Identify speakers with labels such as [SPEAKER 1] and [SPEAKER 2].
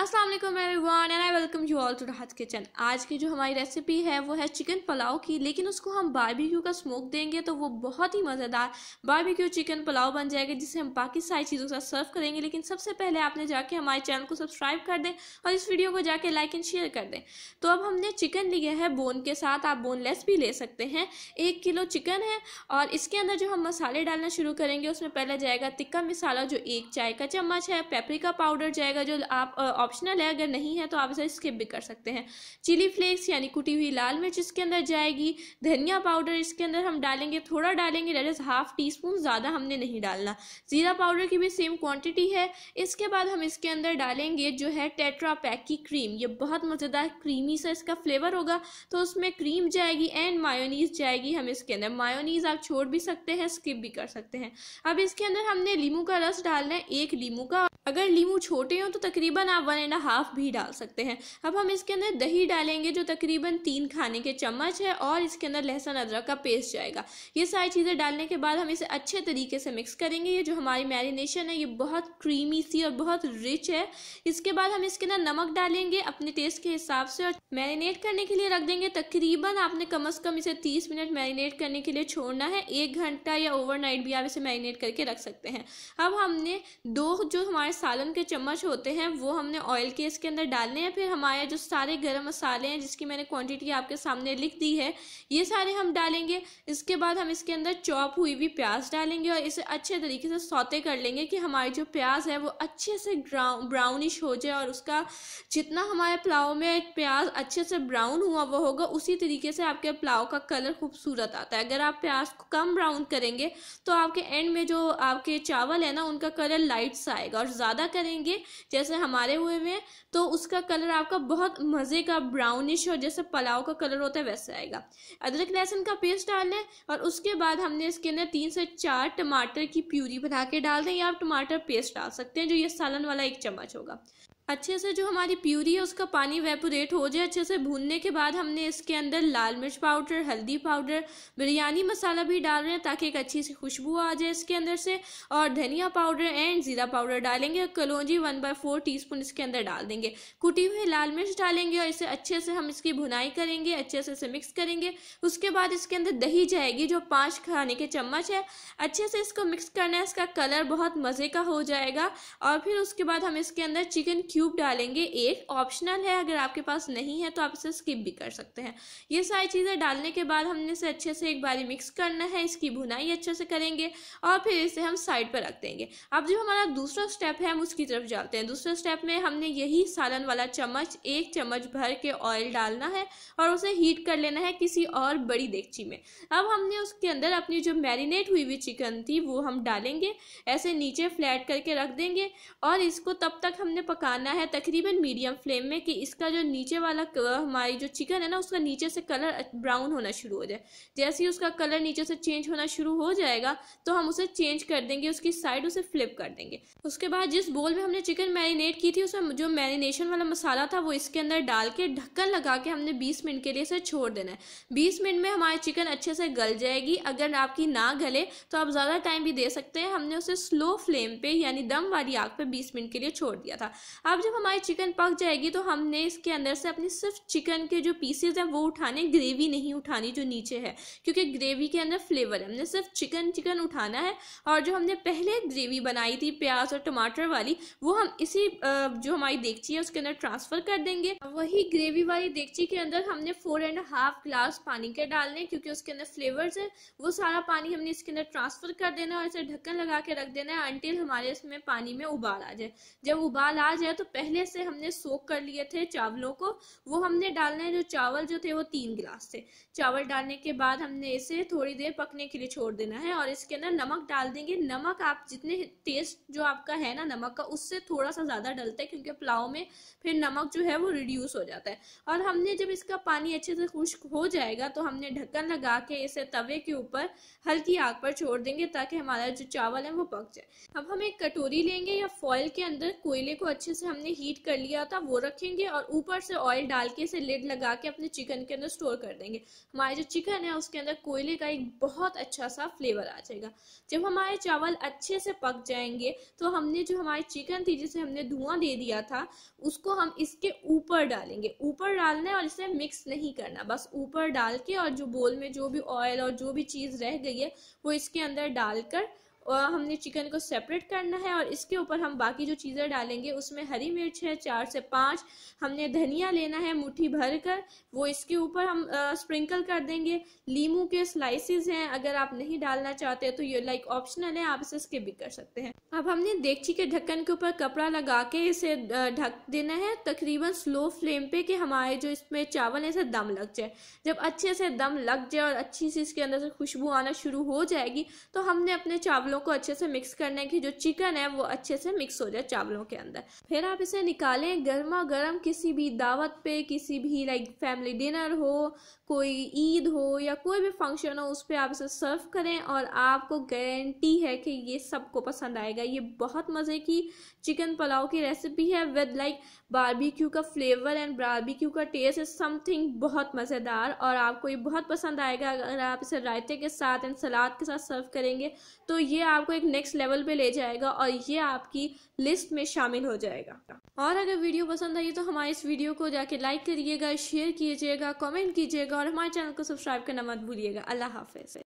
[SPEAKER 1] अस्सलाम वालेकुम everyone and I welcome you all to Rahat kitchen आज की जो हमारी रेसिपी है वो है चिकन पुलाव की लेकिन उसको हम बारबेक्यू का स्मोक देंगे तो वो बहुत ही मज़ेदार बारबेक्यू चिकन पुलाव बन जाएगा जिसे हम बाकी सारी चीज़ों के साथ सर्व करेंगे लेकिन सबसे पहले आपने जाके हमारे चैनल को सब्सक्राइब कर दें और इस वीडियो को जाके लाइक एंड शेयर कर दें तो अब हमने चिकन लिया है बोन के साथ आप बोनलेस भी ले सकते हैं एक किलो चिकन है और इसके अंदर जो हम मसाले डालना शुरू करेंगे उसमें पहले जाएगा तिक्का मसाला जो एक चाय का चम्मच है पेपरिका पाउडर जाएगा जो आप ऑप्शनल है अगर नहीं है तो आप इसे स्किप भी कर सकते हैं चिली फ्लेक्स यानी कुटी हुई लाल मिर्च इसके अंदर जाएगी धनिया पाउडर इसके अंदर हम डालेंगे थोड़ा डालेंगे that is half teaspoon ज़्यादा हमने नहीं डालना ज़ीरा पाउडर की भी सेम क्वान्टिटी है इसके बाद हम इसके अंदर डालेंगे जो है टेट्रा पैक की क्रीम ये बहुत मज़ेदार क्रीमी सा इसका फ्लेवर होगा तो उसमें क्रीम जाएगी एंड मायोनीज जाएगी हम इसके अंदर मायोनीज आप छोड़ भी सकते हैं स्किप भी कर सकते हैं अब इसके अंदर हमने लीमू का रस डालना है एक लीमू का अगर लीमू छोटे हो तो तकरीबन आप वन एंड हाफ भी डाल सकते हैं अब हम इसके अंदर दही डालेंगे जो तकरीबन तीन खाने के चम्मच है और इसके अंदर लहसुन अदरक का पेस्ट जाएगा ये सारी चीज़ें डालने के बाद हम इसे अच्छे तरीके से मिक्स करेंगे ये जो हमारी मैरिनेशन है ये बहुत क्रीमी सी और बहुत रिच है इसके बाद हम इसके अंदर नमक डालेंगे अपने टेस्ट के हिसाब से और मैरिनेट करने के लिए रख देंगे तकरीबन आपने कम अज़ कम इसे तीस मिनट मैरिनेट करने के लिए छोड़ना है एक घंटा या ओवर भी आप इसे मैरिनेट करके रख सकते हैं अब हमने दो जो हमारे सालन के चम्मच होते हैं वो हमने ऑयल के इसके अंदर डालने हैं फिर हमारे जो सारे गर्म मसाले हैं जिसकी मैंने क्वांटिटी आपके सामने लिख दी है ये सारे हम डालेंगे इसके बाद हम इसके अंदर चॉप हुई हुई प्याज डालेंगे और इसे अच्छे तरीके से सौते कर लेंगे कि हमारी जो प्याज है वो अच्छे से ब्राउनिश हो जाए और उसका जितना हमारे पुलाव में प्याज अच्छे से ब्राउन हुआ वो होगा उसी तरीके से आपके पुलाव का कलर खूबसूरत आता है अगर आप प्याज को कम ब्राउन करेंगे तो आपके एंड में जो आपके चावल है ना उनका कलर लाइट सा आएगा और ज़्यादा करेंगे जैसे हमारे हुए हुए हुए हैं तो उसका कलर आपका बहुत मज़े का ब्राउनिश और जैसे पलाव का कलर होता है वैसे आएगा अदरक लहसुन का पेस्ट डाल लें और उसके बाद हमने इसके अंदर तीन से चार टमाटर की प्यूरी बना के डाल दें या आप टमाटर पेस्ट डाल सकते हैं जो ये सालन वाला एक चम्मच होगा अच्छे से जो हमारी प्यूरी है उसका पानी वेपोरेट हो जाए अच्छे से भूनने के बाद हमने इसके अंदर लाल मिर्च पाउडर हल्दी पाउडर बिरयानी मसाला भी डाल रहे हैं ताकि एक अच्छी सी खुशबू आ जाए इसके अंदर से और धनिया पाउडर एंड ज़ीरा पाउडर डालेंगे और कलौजी वन बाई फोर टी इसके अंदर डाल देंगे कुटी हुई लाल मिर्च डालेंगे और इसे अच्छे से हम इसकी भुनाई करेंगे अच्छे से इसे मिक्स करेंगे उसके बाद इसके अंदर दही जाएगी जो पाँच खाने के चम्मच है अच्छे से इसको मिक्स करना है इसका कलर बहुत मज़े का हो जाएगा और फिर उसके बाद हम इसके अंदर चिकन क्यू क्यूब डालेंगे एक ऑप्शनल है अगर आपके पास नहीं है तो आप इसे स्किप भी कर सकते हैं ये सारी चीज़ें डालने के बाद हमने इसे अच्छे से एक बारी मिक्स करना है इसकी भुनाई अच्छे से करेंगे और फिर इसे हम साइड पर रख देंगे अब जो हमारा दूसरा स्टेप है हम उसकी तरफ जाते हैं दूसरे स्टेप में हमने यही सालन वाला चम्मच एक चम्मच भर के ऑयल डालना है और उसे हीट कर लेना है किसी और बड़ी देगची में अब हमने उसके अंदर अपनी जो मैरिनेट हुई हुई चिकन थी वो हम डालेंगे ऐसे नीचे फ्लैट करके रख देंगे और इसको तब तक हमने पकाना बनाना है तकरीबन मीडियम फ्लेम में कि इसका जो नीचे वाला हमारी जो चिकन है ना उसका नीचे से कलर ब्राउन होना शुरू हो जाए जैसे ही उसका कलर नीचे से चेंज होना शुरू हो जाएगा तो हम उसे चेंज कर देंगे उसकी साइड उसे फ्लिप कर देंगे उसके बाद जिस बोल में हमने चिकन मैरिनेट की थी उसमें जो मैरिनेशन वाला मसाला था वो इसके अंदर डाल के ढक्कन लगा के हमने बीस मिनट के लिए इसे छोड़ देना है बीस मिनट में हमारी चिकन अच्छे से गल जाएगी अगर आपकी ना गले तो आप ज़्यादा टाइम भी दे सकते हैं हमने उसे स्लो फ्लेम पर यानी दम वाली आग पर बीस मिनट के लिए छोड़ दिया था अब जब हमारी चिकन पक जाएगी तो हमने इसके अंदर से अपनी सिर्फ चिकन के जो पीसेज हैं वो उठाने ग्रेवी नहीं उठानी जो नीचे है क्योंकि ग्रेवी के अंदर फ्लेवर है हमने सिर्फ चिकन चिकन उठाना है और जो हमने पहले ग्रेवी बनाई थी प्याज और टमाटर वाली वो हम इसी जो हमारी देगची है उसके अंदर ट्रांसफ़र कर देंगे वही ग्रेवी वाली देगची के अंदर हमने फोर एंड हाफ ग्लास पानी के डालने क्योंकि उसके अंदर फ्लेवर्स है वो सारा पानी हमने इसके अंदर ट्रांसफ़र कर देना और इसे ढक्कन लगा के रख देना है अंटिल हमारे इसमें पानी में उबाल आ जाए जब उबाल आ जाए तो तो पहले से हमने सोख कर लिए थे चावलों को वो हमने डालने जो चावल जो थे वो तीन गिलास थे चावल डालने के बाद हमने इसे थोड़ी देर पकने के लिए छोड़ देना है और इसके अंदर नमक डाल देंगे नमक आप जितने टेस्ट जो आपका है ना नमक का उससे थोड़ा सा ज़्यादा डलता है क्योंकि पुलाव में फिर नमक जो है वो रिड्यूस हो जाता है और हमने जब इसका पानी अच्छे से खुश्क हो जाएगा तो हमने ढक्कन लगा के इसे तवे के ऊपर हल्की आग पर छोड़ देंगे ताकि हमारा जो चावल है वो पक जाए अब हम एक कटोरी लेंगे या फॉइल के अंदर कोयले को अच्छे से हमने हीट कर लिया था वो रखेंगे और ऊपर से ऑयल डाल के इसे लिड लगा के अपने चिकन के अंदर स्टोर कर देंगे हमारे जो चिकन है उसके अंदर कोयले का एक बहुत अच्छा सा फ्लेवर आ जाएगा जब हमारे चावल अच्छे से पक जाएंगे तो हमने जो हमारी चिकन थी जिसे हमने धुआं दे दिया था उसको हम इसके ऊपर डालेंगे ऊपर डालना है और इसे मिक्स नहीं करना बस ऊपर डाल के और जो बोल में जो भी ऑयल और जो भी चीज़ रह गई है वो इसके अंदर डालकर और हमने चिकन को सेपरेट करना है और इसके ऊपर हम बाकी जो चीज़ें डालेंगे उसमें हरी मिर्च है चार से पाँच हमने धनिया लेना है मुट्ठी भर कर वो इसके ऊपर हम आ, स्प्रिंकल कर देंगे लीमू के स्लाइसिस हैं अगर आप नहीं डालना चाहते तो ये लाइक ऑप्शनल है आप इसे स्किप भी कर सकते हैं अब हमने देगची के ढक्कन के ऊपर कपड़ा लगा के इसे ढक देना है तकरीबन स्लो फ्लेम पे कि हमारे जो इसमें चावल है इसे दम लग जाए जब अच्छे से दम लग जाए और अच्छी सी इसके अंदर से खुशबू आना शुरू हो जाएगी तो हमने अपने चावल चावलों को अच्छे से मिक्स करना है कि जो चिकन है वो अच्छे से मिक्स हो जाए चावलों के अंदर फिर आप इसे निकालें गर्मा गर्म किसी भी दावत पे किसी भी लाइक फैमिली डिनर हो कोई ईद हो या कोई भी फंक्शन हो उस पर आप इसे सर्व करें और आपको गारंटी है कि ये सबको पसंद आएगा ये बहुत मज़े की चिकन पुलाव की रेसिपी है विद लाइक बारबी का फ्लेवर एंड बारबेक्यू का टेस्ट इज समथिंग बहुत मज़ेदार और आपको ये बहुत पसंद आएगा अगर आप इसे रायते के साथ एंड सलाद के साथ सर्व करेंगे तो ये आपको एक नेक्स्ट लेवल पे ले जाएगा और ये आपकी लिस्ट में शामिल हो जाएगा और अगर वीडियो पसंद आई तो हमारे इस वीडियो को जाके लाइक करिएगा शेयर कीजिएगा कमेंट कीजिएगा और हमारे चैनल को सब्सक्राइब करना मत भूलिएगा अल्लाह हाफिज